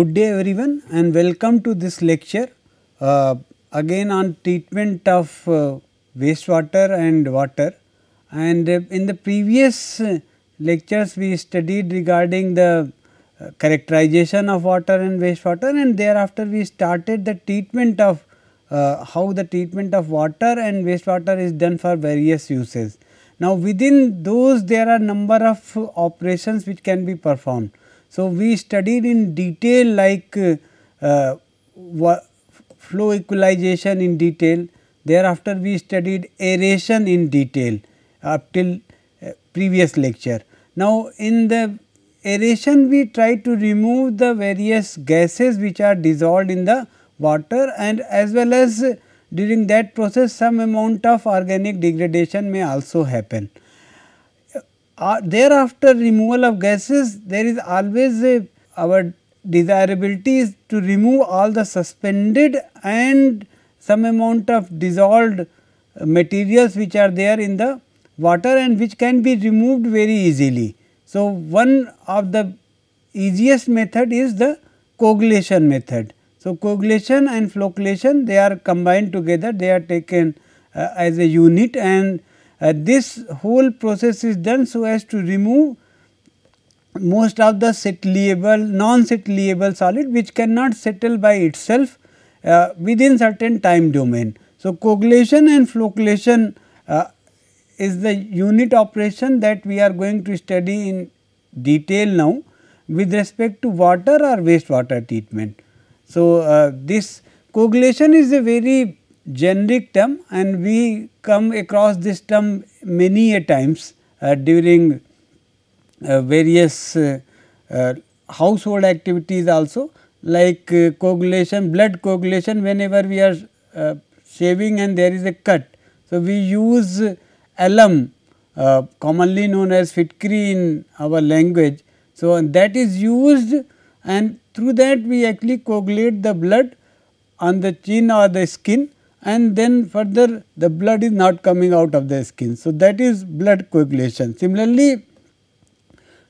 Good day everyone and welcome to this lecture uh, again on treatment of uh, wastewater and water and uh, in the previous uh, lectures we studied regarding the uh, characterization of water and wastewater and thereafter we started the treatment of uh, how the treatment of water and wastewater is done for various uses. Now, within those there are number of operations which can be performed so, we studied in detail like uh, flow equalization in detail, thereafter we studied aeration in detail up till uh, previous lecture. Now, in the aeration we try to remove the various gases which are dissolved in the water and as well as during that process some amount of organic degradation may also happen uh, thereafter removal of gases there is always a our desirability is to remove all the suspended and some amount of dissolved uh, materials which are there in the water and which can be removed very easily. So, one of the easiest method is the coagulation method. So, coagulation and flocculation they are combined together they are taken uh, as a unit and uh, this whole process is done so as to remove most of the settleable non-settleable solid which cannot settle by itself uh, within certain time domain. So, coagulation and flocculation uh, is the unit operation that we are going to study in detail now with respect to water or wastewater treatment. So, uh, this coagulation is a very generic term and we come across this term many a times uh, during uh, various uh, uh household activities also like uh, coagulation, blood coagulation whenever we are uh, shaving and there is a cut. So, we use alum commonly known as fitkri in our language. So, that is used and through that we actually coagulate the blood on the chin or the skin and then further the blood is not coming out of the skin. So, that is blood coagulation. Similarly,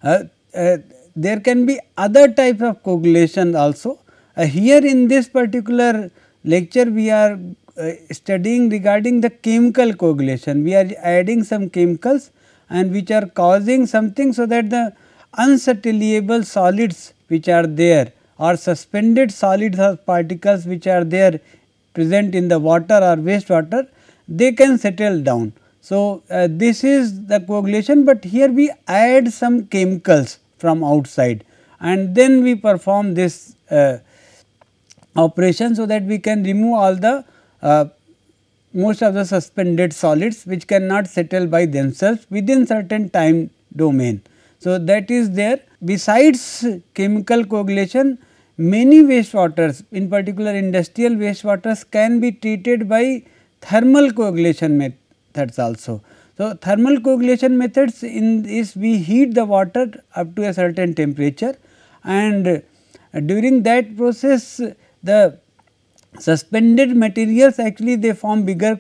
uh, uh, there can be other types of coagulation also. Uh, here in this particular lecture we are uh, studying regarding the chemical coagulation. We are adding some chemicals and which are causing something so that the unsettlable solids which are there or suspended solids or particles which are there present in the water or wastewater, they can settle down. So, uh, this is the coagulation, but here we add some chemicals from outside and then we perform this uh, operation so that we can remove all the uh, most of the suspended solids which cannot settle by themselves within certain time domain. So, that is there besides chemical coagulation many wastewaters in particular industrial wastewaters can be treated by thermal coagulation methods also. So, thermal coagulation methods in this we heat the water up to a certain temperature and during that process the suspended materials actually they form bigger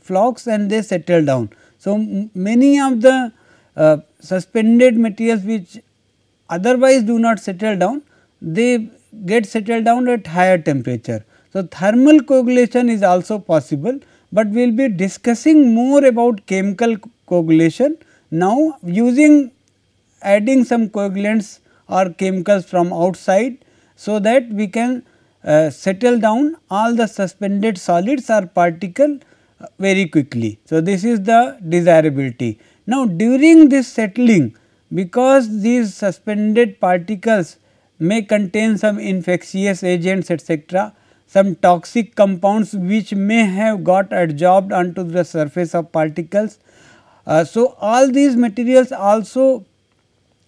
flocks and they settle down. So, many of the uh, suspended materials which otherwise do not settle down they get settled down at higher temperature. So, thermal coagulation is also possible, but we will be discussing more about chemical coagulation now using adding some coagulants or chemicals from outside. So, that we can uh, settle down all the suspended solids or particle uh, very quickly. So, this is the desirability. Now, during this settling because these suspended particles may contain some infectious agents etc., some toxic compounds which may have got adsorbed onto the surface of particles. Uh, so, all these materials also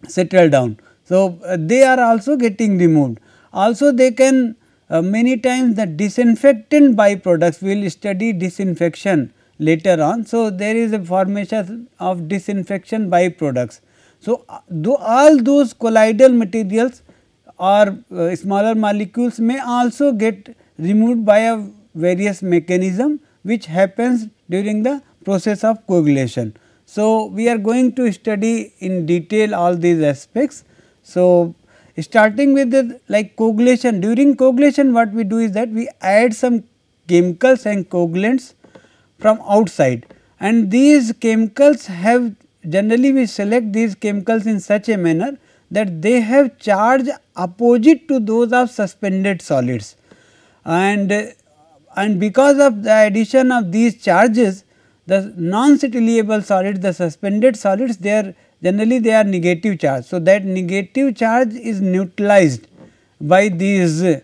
settle down. So, uh, they are also getting removed. Also they can uh, many times the disinfectant byproducts we will study disinfection later on. So, there is a formation of disinfection byproducts. So, do uh, all those colloidal materials or uh, smaller molecules may also get removed by a various mechanism which happens during the process of coagulation. So, we are going to study in detail all these aspects. So, starting with the like coagulation during coagulation what we do is that we add some chemicals and coagulants from outside and these chemicals have generally we select these chemicals in such a manner that they have charge opposite to those of suspended solids and and because of the addition of these charges the non-satiable solids the suspended solids they are generally they are negative charge. So, that negative charge is neutralized by these uh,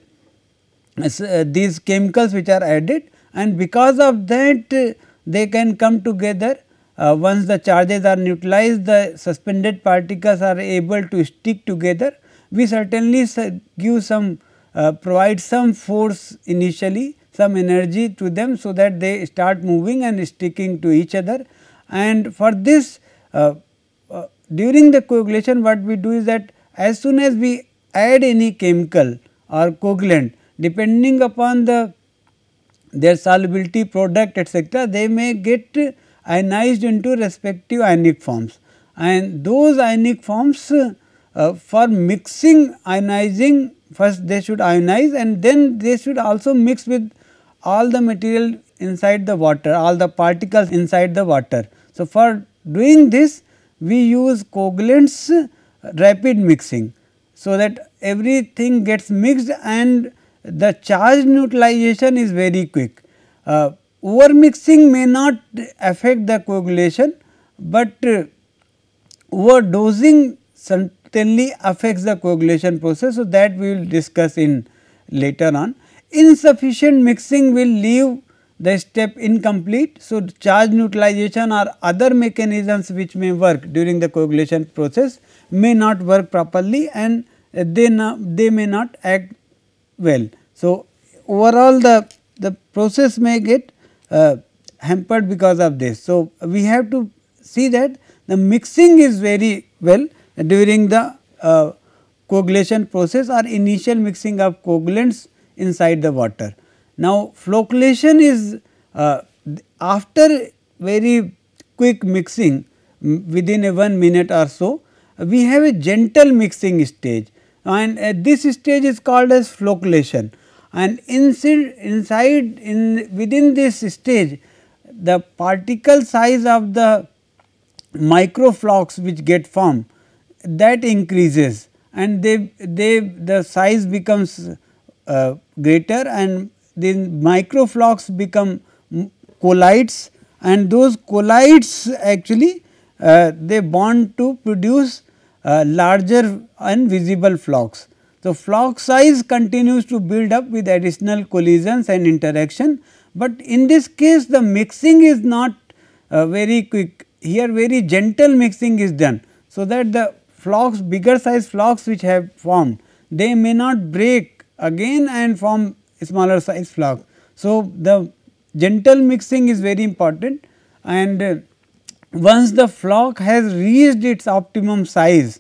these chemicals which are added and because of that uh, they can come together uh, once the charges are neutralized, the suspended particles are able to stick together. We certainly give some, uh, provide some force initially, some energy to them so that they start moving and sticking to each other. And for this, uh, uh during the coagulation, what we do is that as soon as we add any chemical or coagulant, depending upon the their solubility product etc., they may get ionized into respective ionic forms and those ionic forms uh, for mixing ionizing first they should ionize and then they should also mix with all the material inside the water all the particles inside the water. So, for doing this we use coagulants uh, rapid mixing. So, that everything gets mixed and the charge neutralization is very quick. Uh, overmixing may not affect the coagulation, but uh, overdosing certainly affects the coagulation process. So, that we will discuss in later on. Insufficient mixing will leave the step incomplete. So, charge neutralization or other mechanisms which may work during the coagulation process may not work properly and they, they may not act well. So, overall the, the process may get uh, hampered because of this. So, we have to see that the mixing is very well during the uh, coagulation process or initial mixing of coagulants inside the water. Now, flocculation is uh, after very quick mixing within a 1 minute or so, we have a gentle mixing stage and uh, this stage is called as flocculation and inside, inside in within this stage the particle size of the microflocks which get formed that increases and they they the size becomes uh, greater and then microflocks become collides and those collides actually uh, they bond to produce uh, larger and visible flocks. The flock size continues to build up with additional collisions and interaction, but in this case the mixing is not uh, very quick. Here very gentle mixing is done, so that the flocks bigger size flocks which have formed they may not break again and form smaller size flock. So, the gentle mixing is very important and uh, once the flock has reached its optimum size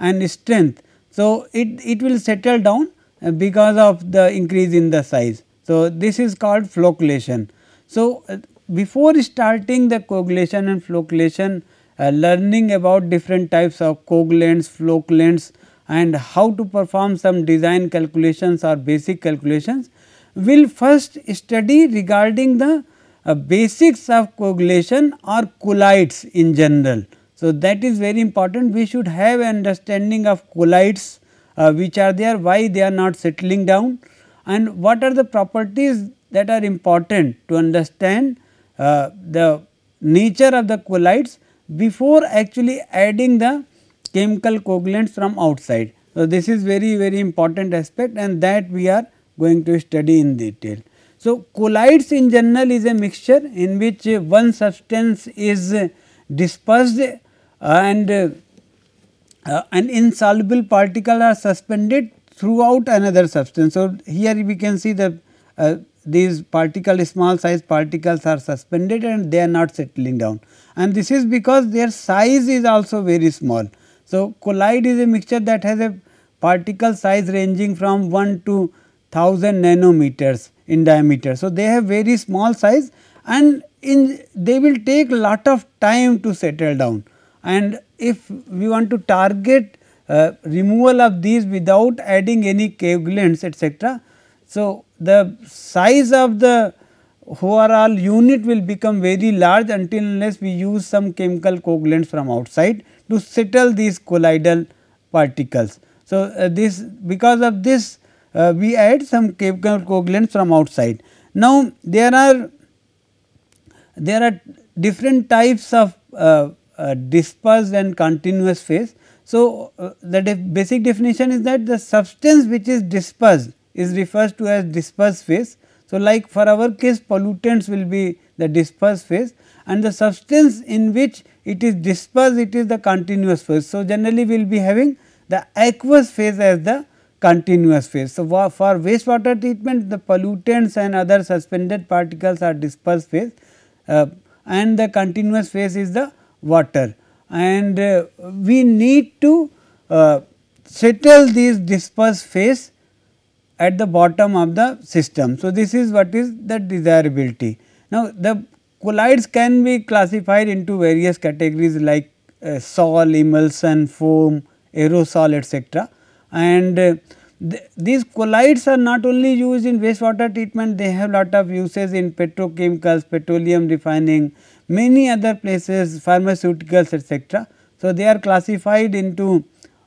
and strength so, it, it will settle down uh, because of the increase in the size. So, this is called flocculation. So, uh, before starting the coagulation and flocculation uh, learning about different types of coagulants, flocculants and how to perform some design calculations or basic calculations will first study regarding the uh, basics of coagulation or colloids in general. So, that is very important we should have understanding of colloids, uh, which are there why they are not settling down and what are the properties that are important to understand uh, the nature of the colloids before actually adding the chemical coagulants from outside. So, this is very very important aspect and that we are going to study in detail. So, colloids in general is a mixture in which one substance is dispersed and uh, an insoluble particle are suspended throughout another substance. So, here we can see the uh, these particle small size particles are suspended and they are not settling down and this is because their size is also very small. So, collide is a mixture that has a particle size ranging from 1 to 1000 nanometers in diameter. So, they have very small size and in they will take lot of time to settle down and if we want to target uh, removal of these without adding any coagulants etc. So, the size of the overall unit will become very large until unless we use some chemical coagulants from outside to settle these colloidal particles. So, uh, this because of this uh, we add some chemical coagulants from outside. Now, there are there are different types of uh, a uh, dispersed and continuous phase. So, uh, the basic definition is that the substance which is dispersed is referred to as dispersed phase. So, like for our case pollutants will be the dispersed phase and the substance in which it is dispersed it is the continuous phase. So, generally we will be having the aqueous phase as the continuous phase. So, for wastewater treatment the pollutants and other suspended particles are dispersed phase uh, and the continuous phase is the water and uh, we need to uh, settle these dispersed phase at the bottom of the system. So, this is what is the desirability. Now, the colloids can be classified into various categories like uh, sol, emulsion, foam, aerosol etc. And uh, th these colloids are not only used in wastewater treatment, they have lot of uses in petrochemicals, petroleum refining, many other places pharmaceuticals etc. So, they are classified into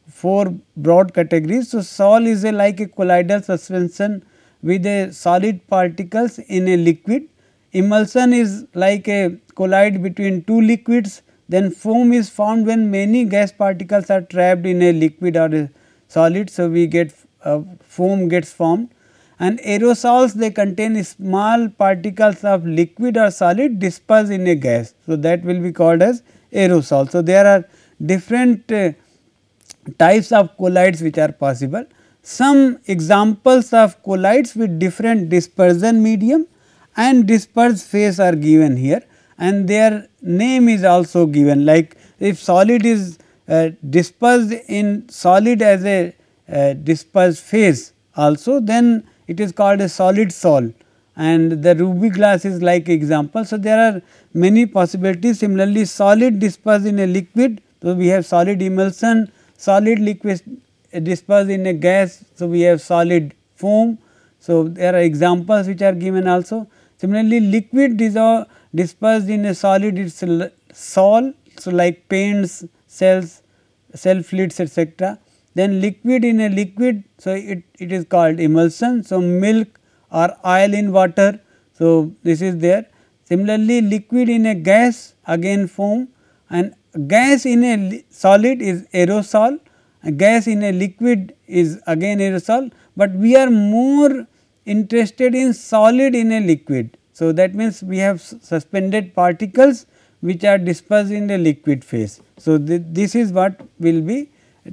four broad categories. So, sol is a like a colloidal suspension with a solid particles in a liquid. Emulsion is like a collide between two liquids. Then foam is formed when many gas particles are trapped in a liquid or a solid. So, we get uh, foam gets formed and aerosols they contain small particles of liquid or solid dispersed in a gas. So, that will be called as aerosol. So, there are different uh, types of collides which are possible. Some examples of collides with different dispersion medium and dispersed phase are given here and their name is also given like if solid is uh, dispersed in solid as a uh, dispersed phase also then it is called a solid sol and the ruby glass is like example. So, there are many possibilities similarly solid dispersed in a liquid. So, we have solid emulsion, solid liquid dispersed in a gas. So, we have solid foam. So, there are examples which are given also. Similarly, liquid dispersed in a solid sol. So, like paints, cells, cell fluids etc. Then liquid in a liquid, so it, it is called emulsion. So, milk or oil in water, so this is there. Similarly, liquid in a gas again foam and gas in a solid is aerosol, gas in a liquid is again aerosol, but we are more interested in solid in a liquid. So, that means we have suspended particles which are dispersed in the liquid phase. So, th this is what will be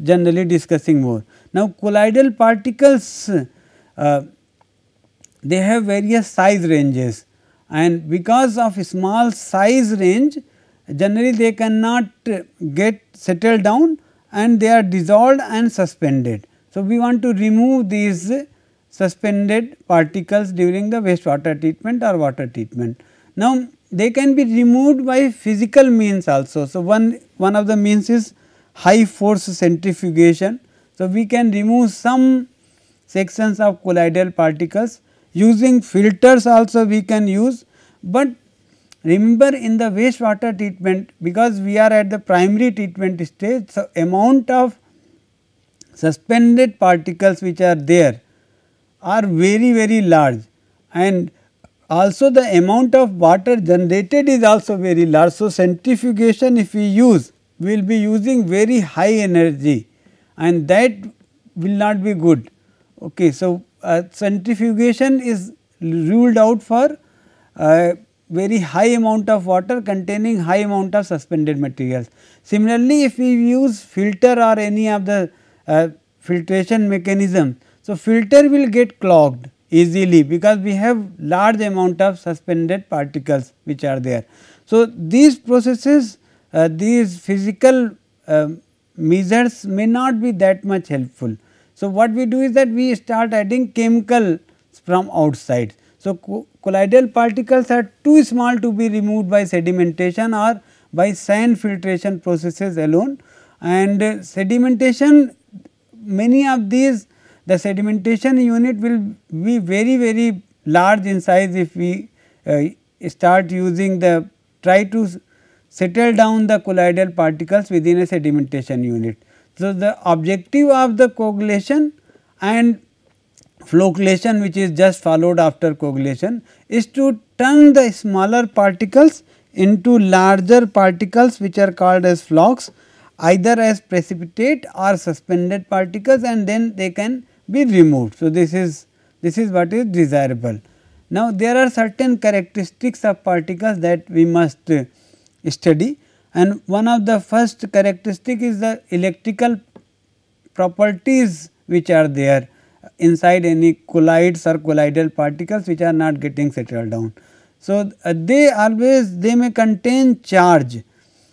generally discussing more. Now, colloidal particles uh, they have various size ranges and because of small size range generally they cannot get settled down and they are dissolved and suspended. So, we want to remove these suspended particles during the wastewater treatment or water treatment. Now, they can be removed by physical means also. So, one, one of the means is high force centrifugation. So, we can remove some sections of colloidal particles using filters also we can use, but remember in the wastewater treatment because we are at the primary treatment stage. So, amount of suspended particles which are there are very very large and also the amount of water generated is also very large. So, centrifugation if we use we will be using very high energy and that will not be good. Okay. So, uh, centrifugation is ruled out for uh, very high amount of water containing high amount of suspended materials. Similarly, if we use filter or any of the uh, filtration mechanism, so filter will get clogged easily because we have large amount of suspended particles which are there. So, these processes uh, these physical uh, measures may not be that much helpful. So, what we do is that we start adding chemicals from outside. So, co colloidal particles are too small to be removed by sedimentation or by sand filtration processes alone and uh, sedimentation many of these the sedimentation unit will be very very large in size if we uh, start using the try to settle down the colloidal particles within a sedimentation unit. So, the objective of the coagulation and flocculation which is just followed after coagulation is to turn the smaller particles into larger particles which are called as flocks either as precipitate or suspended particles and then they can be removed. So, this is this is what is desirable. Now, there are certain characteristics of particles that we must study and one of the first characteristic is the electrical properties which are there inside any collides or colloidal particles which are not getting settled down. So, uh, they always they may contain charge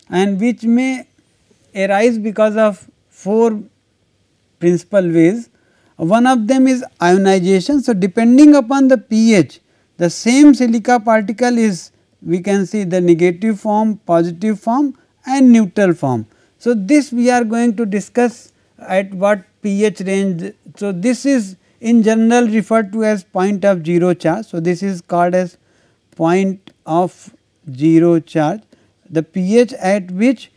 and which may arise because of four principal ways. One of them is ionization. So, depending upon the pH the same silica particle is we can see the negative form, positive form and neutral form. So, this we are going to discuss at what pH range. So, this is in general referred to as point of zero charge. So, this is called as point of zero charge. The pH at which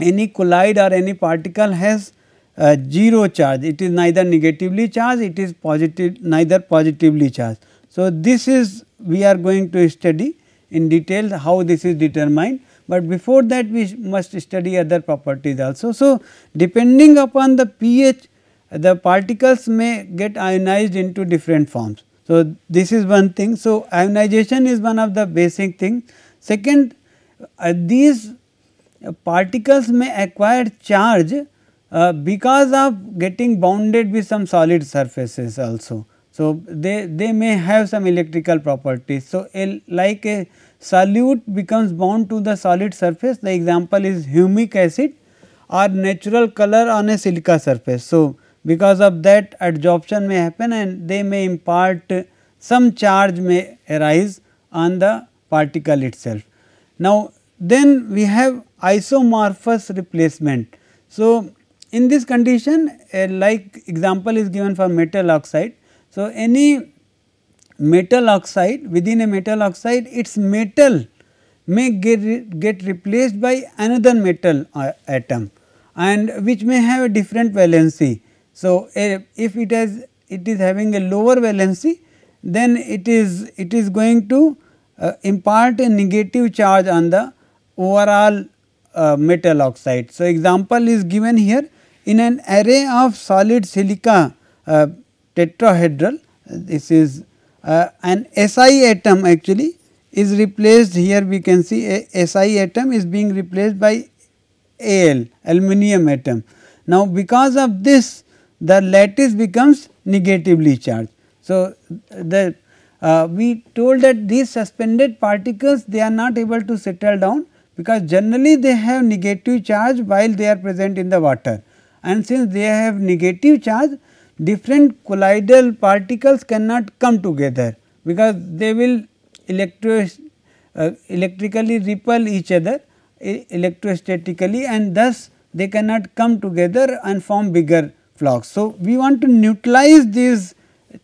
any collide or any particle has uh, zero charge. It is neither negatively charged, it is positive neither positively charged. So, this is we are going to study in detail how this is determined, but before that we must study other properties also. So, depending upon the pH the particles may get ionized into different forms. So, this is one thing. So, ionization is one of the basic thing. Second uh, these particles may acquire charge uh, because of getting bounded with some solid surfaces also. So, they, they may have some electrical properties. So, a, like a solute becomes bound to the solid surface, the example is humic acid or natural color on a silica surface. So, because of that adsorption may happen and they may impart some charge may arise on the particle itself. Now, then we have isomorphous replacement. So, in this condition a like example is given for metal oxide so, any metal oxide within a metal oxide its metal may get, get replaced by another metal uh, atom and which may have a different valency. So, if it has it is having a lower valency then it is it is going to uh, impart a negative charge on the overall uh, metal oxide. So, example is given here in an array of solid silica uh, tetrahedral this is uh, an SI atom actually is replaced here we can see a SI atom is being replaced by Al aluminium atom. Now, because of this the lattice becomes negatively charged. So, the uh, we told that these suspended particles they are not able to settle down because generally they have negative charge while they are present in the water and since they have negative charge different colloidal particles cannot come together because they will electro uh, electrically repel each other electrostatically and thus they cannot come together and form bigger flocks. So, we want to neutralize these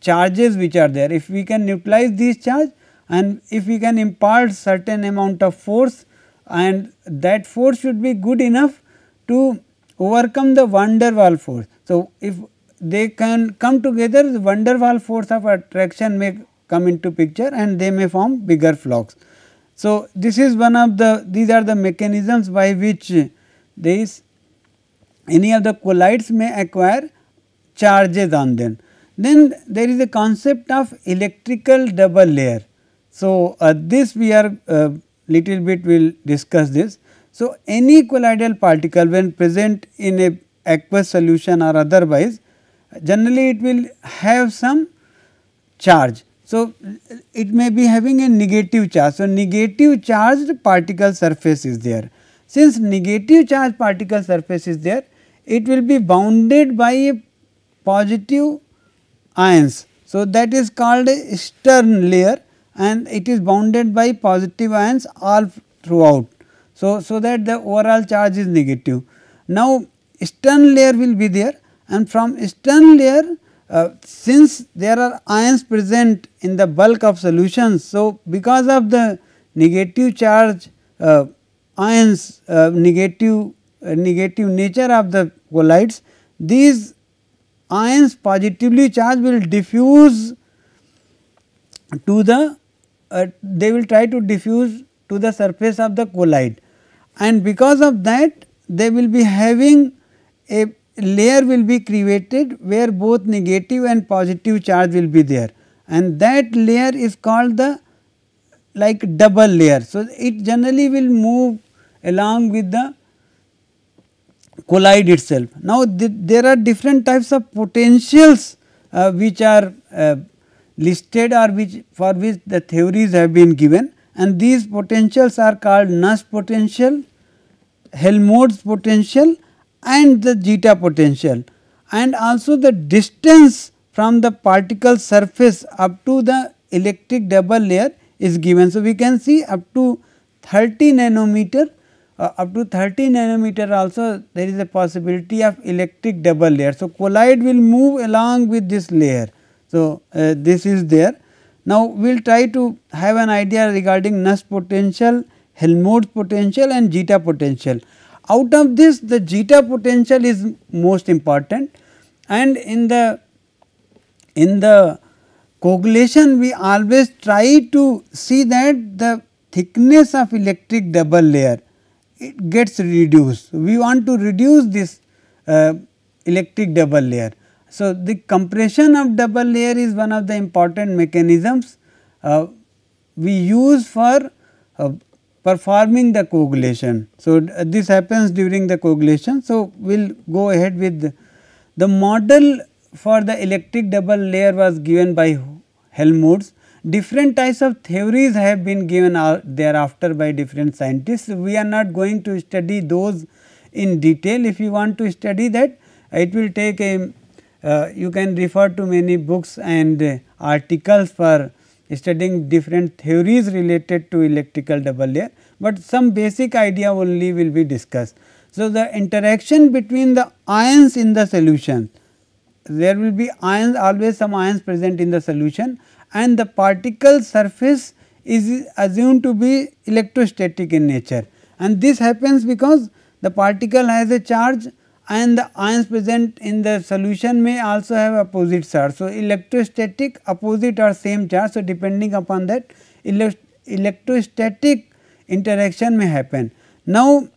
charges which are there. If we can neutralize these charge and if we can impart certain amount of force and that force should be good enough to overcome the van der Waal force. So, if they can come together the wonderful force of attraction may come into picture and they may form bigger flocks. So, this is one of the these are the mechanisms by which these any of the collides may acquire charges on them. Then there is a concept of electrical double layer. So, uh, this we are uh, little bit will discuss this. So, any colloidal particle when present in a aqueous solution or otherwise generally it will have some charge. So, it may be having a negative charge. So, negative charged particle surface is there. Since negative charged particle surface is there, it will be bounded by a positive ions. So, that is called a stern layer and it is bounded by positive ions all throughout. So, so that the overall charge is negative. Now, stern layer will be there and from stern layer uh, since there are ions present in the bulk of solutions. So, because of the negative charge uh, ions uh, negative, uh, negative nature of the colloids, these ions positively charged will diffuse to the uh, they will try to diffuse to the surface of the collide and because of that they will be having a layer will be created where both negative and positive charge will be there and that layer is called the like double layer. So, it generally will move along with the collide itself. Now, th there are different types of potentials uh, which are uh, listed or which for which the theories have been given and these potentials are called Nash potential, Helmholtz potential and the zeta potential and also the distance from the particle surface up to the electric double layer is given. So, we can see up to 30 nanometer uh, up to 30 nanometer also there is a possibility of electric double layer. So, collide will move along with this layer. So, uh, this is there. Now, we will try to have an idea regarding Nus potential, Helmholtz potential and zeta potential. Out of this the zeta potential is most important and in the in the coagulation we always try to see that the thickness of electric double layer it gets reduced. We want to reduce this uh, electric double layer. So, the compression of double layer is one of the important mechanisms uh, we use for uh, performing the coagulation. So, this happens during the coagulation. So, we will go ahead with the model for the electric double layer was given by Helmholtz. Different types of theories have been given thereafter by different scientists. We are not going to study those in detail. If you want to study that, it will take a, uh, you can refer to many books and uh, articles for studying different theories related to electrical double layer, but some basic idea only will be discussed. So, the interaction between the ions in the solution, there will be ions always some ions present in the solution and the particle surface is assumed to be electrostatic in nature and this happens because the particle has a charge and the ions present in the solution may also have opposite charge. So, electrostatic opposite or same charge. So, depending upon that electrostatic interaction may happen. Now,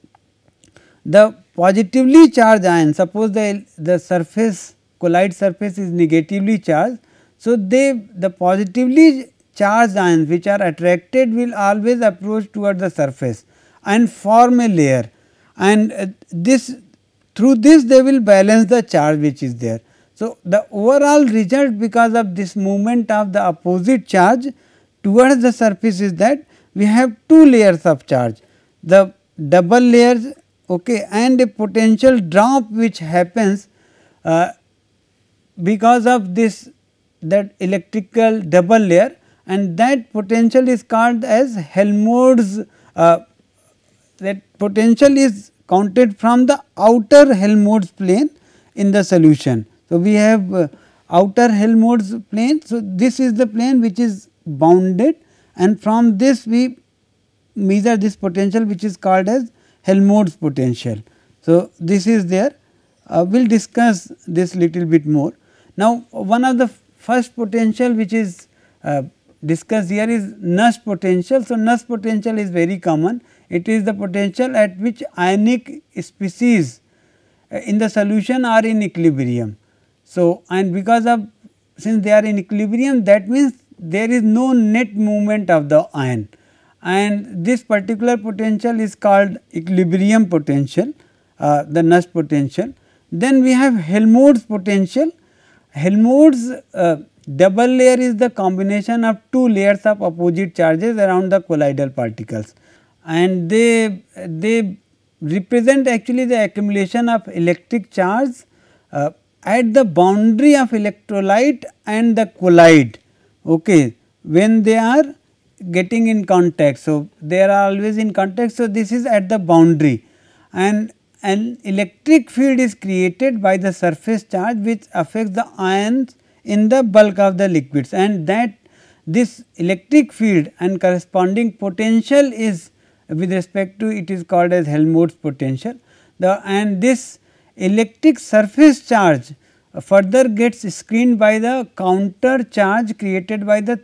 the positively charged ion suppose the, the surface collide surface is negatively charged. So, they the positively charged ions which are attracted will always approach towards the surface and form a layer and uh, this through this they will balance the charge which is there. So, the overall result because of this movement of the opposite charge towards the surface is that we have two layers of charge. The double layers okay, and a potential drop which happens uh, because of this that electrical double layer and that potential is called as Helmholtz uh, that potential is counted from the outer Helmholtz plane in the solution. So, we have uh, outer Helmholtz plane. So, this is the plane which is bounded and from this we measure this potential which is called as Helmholtz potential. So, this is there. Uh, we will discuss this little bit more. Now, one of the first potential which is uh, discussed here is Nash potential. So, Nash potential is very common. It is the potential at which ionic species uh, in the solution are in equilibrium. So, and because of since they are in equilibrium that means there is no net movement of the ion and this particular potential is called equilibrium potential, uh, the Nernst potential. Then we have Helmholtz potential. Helmholtz uh, double layer is the combination of two layers of opposite charges around the colloidal particles and they, they represent actually the accumulation of electric charge uh, at the boundary of electrolyte and the collide okay, when they are getting in contact. So, they are always in contact. So, this is at the boundary and an electric field is created by the surface charge which affects the ions in the bulk of the liquids and that this electric field and corresponding potential is with respect to it is called as Helmholtz potential. The and this electric surface charge further gets screened by the counter charge created by the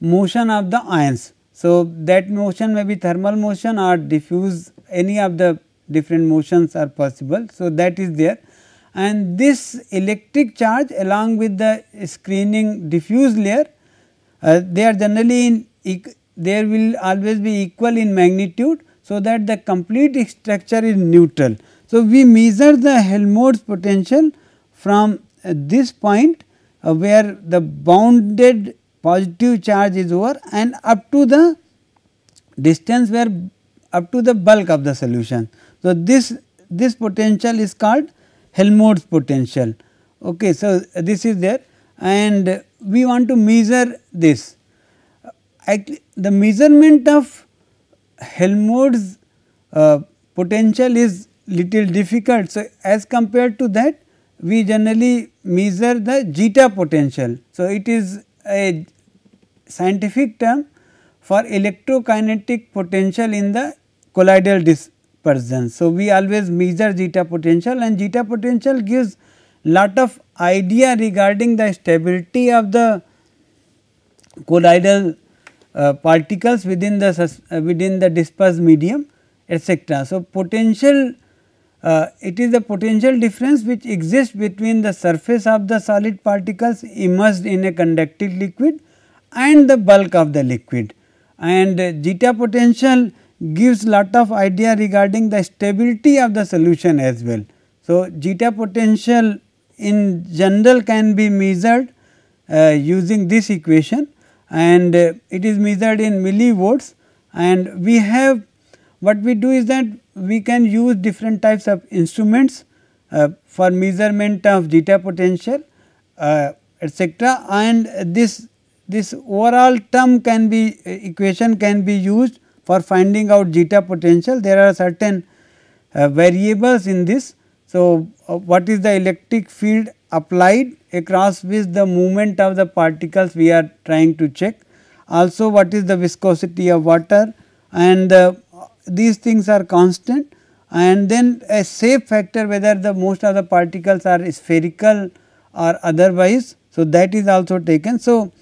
motion of the ions. So, that motion may be thermal motion or diffuse any of the different motions are possible. So, that is there and this electric charge along with the screening diffuse layer uh, they are generally in there will always be equal in magnitude so that the complete structure is neutral. So, we measure the Helmholtz potential from uh, this point uh, where the bounded positive charge is over and up to the distance where up to the bulk of the solution. So, this, this potential is called Helmholtz potential. Okay, so, this is there and we want to measure this. Uh, Actually, the measurement of Helmholtz uh, potential is little difficult. So, as compared to that we generally measure the zeta potential. So, it is a scientific term for electrokinetic potential in the colloidal dispersion. So, we always measure zeta potential and zeta potential gives lot of idea regarding the stability of the colloidal uh, particles within the uh, within the dispersed medium etc. So, potential uh, it is the potential difference which exists between the surface of the solid particles immersed in a conducting liquid and the bulk of the liquid. And uh, zeta potential gives lot of idea regarding the stability of the solution as well. So, zeta potential in general can be measured uh, using this equation and uh, it is measured in millivolts and we have what we do is that we can use different types of instruments uh, for measurement of zeta potential uh, etc. and this this overall term can be uh, equation can be used for finding out zeta potential there are certain uh, variables in this. So, uh, what is the electric field applied across which the movement of the particles we are trying to check. Also what is the viscosity of water and uh, these things are constant and then a shape factor whether the most of the particles are spherical or otherwise. So, that is also taken. So,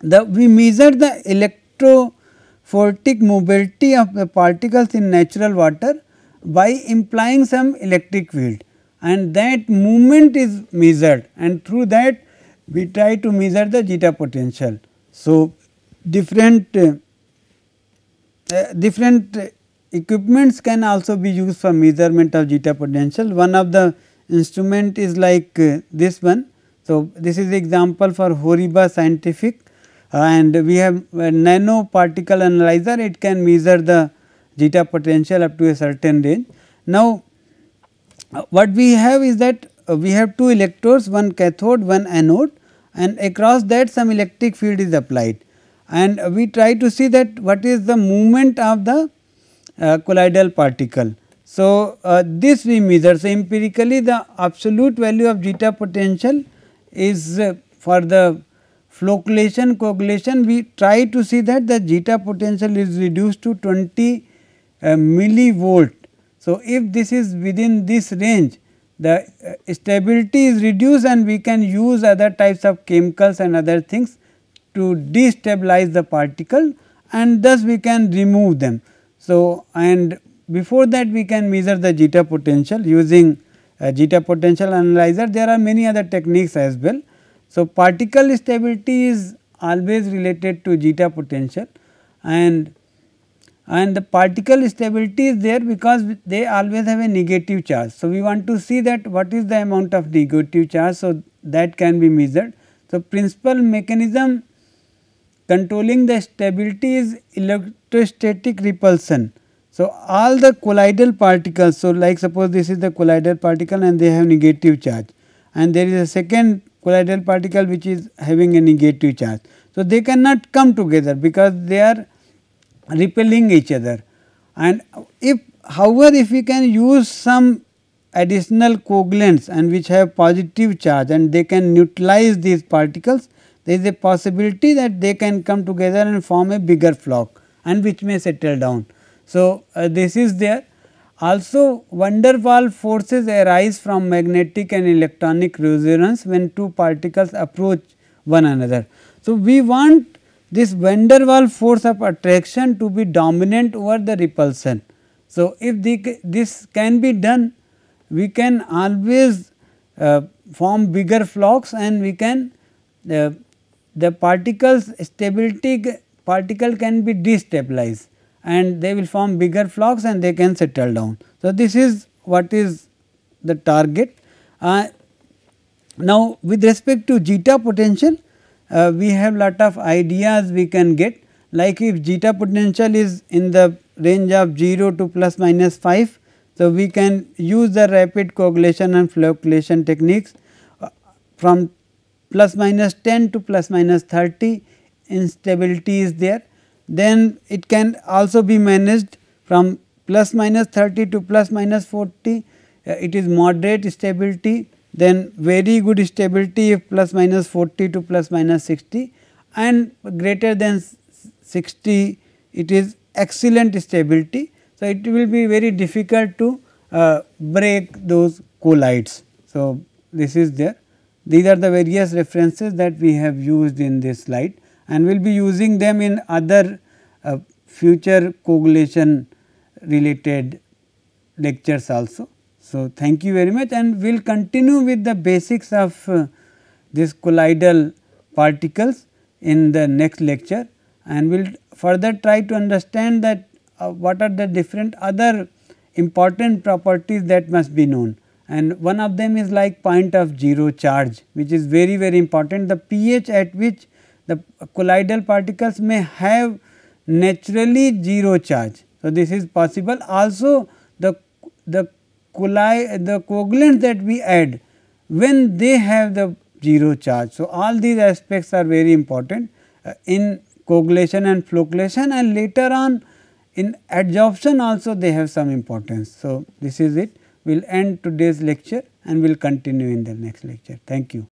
the we measure the electrophotic mobility of the particles in natural water by implying some electric field and that movement is measured and through that we try to measure the zeta potential. So, different uh, uh, different equipments can also be used for measurement of zeta potential. One of the instrument is like uh, this one. So, this is example for Horiba scientific uh, and we have a particle analyzer it can measure the zeta potential up to a certain range. Now, what we have is that uh, we have two electrodes one cathode one anode and across that some electric field is applied and we try to see that what is the movement of the uh, colloidal particle. So, uh, this we measure. So, empirically the absolute value of zeta potential is uh, for the flocculation coagulation we try to see that the zeta potential is reduced to 20 uh, millivolt so, if this is within this range the uh, stability is reduced and we can use other types of chemicals and other things to destabilize the particle and thus we can remove them. So, and before that we can measure the zeta potential using zeta uh, potential analyzer there are many other techniques as well. So, particle stability is always related to zeta potential and and the particle stability is there because they always have a negative charge. So, we want to see that what is the amount of negative charge. So, that can be measured. So, principal mechanism controlling the stability is electrostatic repulsion. So, all the colloidal particles, so like suppose this is the colloidal particle and they have negative charge and there is a second colloidal particle which is having a negative charge. So, they cannot come together because they are repelling each other and if however if we can use some additional coagulants and which have positive charge and they can neutralize these particles there is a possibility that they can come together and form a bigger flock and which may settle down. So, uh, this is there also van der Waal forces arise from magnetic and electronic resonance when two particles approach one another. So, we want this van der Waal force of attraction to be dominant over the repulsion. So, if the, this can be done, we can always uh, form bigger flocks and we can uh, the particles stability particle can be destabilized and they will form bigger flocks and they can settle down. So, this is what is the target. Uh, now, with respect to zeta potential, uh, we have lot of ideas we can get like if zeta potential is in the range of 0 to plus minus 5. So, we can use the rapid coagulation and flocculation techniques uh, from plus minus 10 to plus minus 30 instability is there. Then it can also be managed from plus minus 30 to plus minus 40 uh, it is moderate stability then very good stability if plus minus 40 to plus minus 60 and greater than 60 it is excellent stability. So, it will be very difficult to uh, break those collides. So, this is there. These are the various references that we have used in this slide and we will be using them in other uh, future coagulation related lectures also. So, thank you very much and we will continue with the basics of uh, this colloidal particles in the next lecture and we will further try to understand that uh, what are the different other important properties that must be known and one of them is like point of zero charge which is very very important the pH at which the colloidal particles may have naturally zero charge. So, this is possible also the the Coli the coagulant that we add when they have the 0 charge. So, all these aspects are very important uh, in coagulation and flocculation and later on in adsorption also they have some importance. So, this is it we will end today's lecture and we will continue in the next lecture. Thank you.